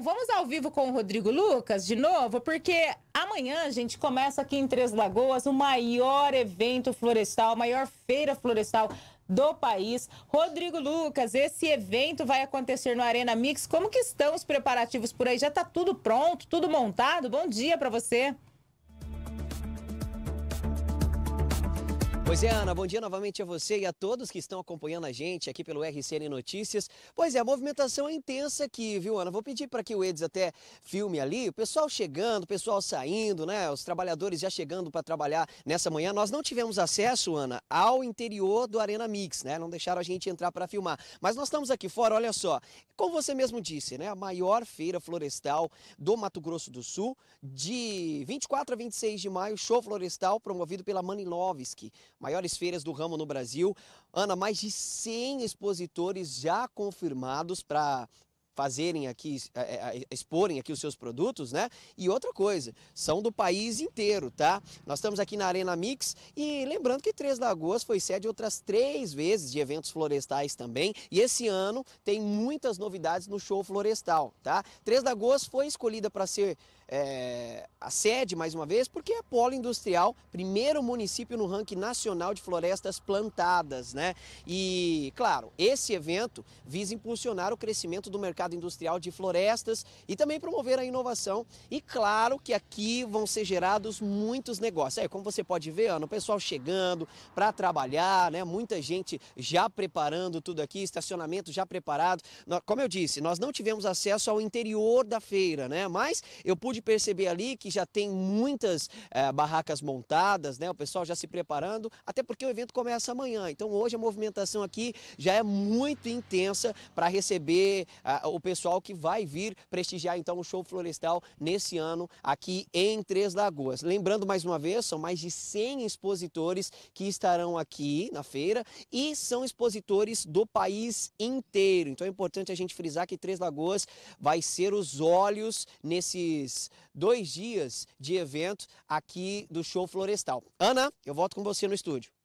vamos ao vivo com o Rodrigo Lucas de novo, porque amanhã a gente começa aqui em Três Lagoas o maior evento florestal, a maior feira florestal do país. Rodrigo Lucas, esse evento vai acontecer no Arena Mix. Como que estão os preparativos por aí? Já está tudo pronto, tudo montado? Bom dia para você. Pois é, Ana, bom dia novamente a você e a todos que estão acompanhando a gente aqui pelo RCN Notícias. Pois é, a movimentação é intensa aqui, viu, Ana? Vou pedir para que o Edson até filme ali, o pessoal chegando, o pessoal saindo, né? Os trabalhadores já chegando para trabalhar nessa manhã. Nós não tivemos acesso, Ana, ao interior do Arena Mix, né? Não deixaram a gente entrar para filmar. Mas nós estamos aqui fora, olha só. Como você mesmo disse, né? A maior feira florestal do Mato Grosso do Sul, de 24 a 26 de maio, show florestal promovido pela Manilovski maiores feiras do ramo no Brasil. Ana, mais de 100 expositores já confirmados para fazerem aqui, é, é, é, exporem aqui os seus produtos, né? E outra coisa, são do país inteiro, tá? Nós estamos aqui na Arena Mix e lembrando que Três Lagoas foi sede outras três vezes de eventos florestais também e esse ano tem muitas novidades no show florestal, tá? Três Lagoas foi escolhida para ser é, a sede, mais uma vez, porque é polo industrial, primeiro município no ranking nacional de florestas plantadas, né? E, claro, esse evento visa impulsionar o crescimento do mercado mercado industrial de florestas e também promover a inovação. E claro que aqui vão ser gerados muitos negócios. É, como você pode ver, Ana, o pessoal chegando para trabalhar, né? Muita gente já preparando tudo aqui, estacionamento já preparado. Como eu disse, nós não tivemos acesso ao interior da feira, né? Mas eu pude perceber ali que já tem muitas é, barracas montadas, né? O pessoal já se preparando, até porque o evento começa amanhã. Então hoje a movimentação aqui já é muito intensa para receber ah, o pessoal que vai vir prestigiar então o show florestal nesse ano aqui em Três Lagoas. Lembrando mais uma vez, são mais de 100 expositores que estarão aqui na feira e são expositores do país inteiro. Então é importante a gente frisar que Três Lagoas vai ser os olhos nesses dois dias de evento aqui do show florestal. Ana, eu volto com você no estúdio.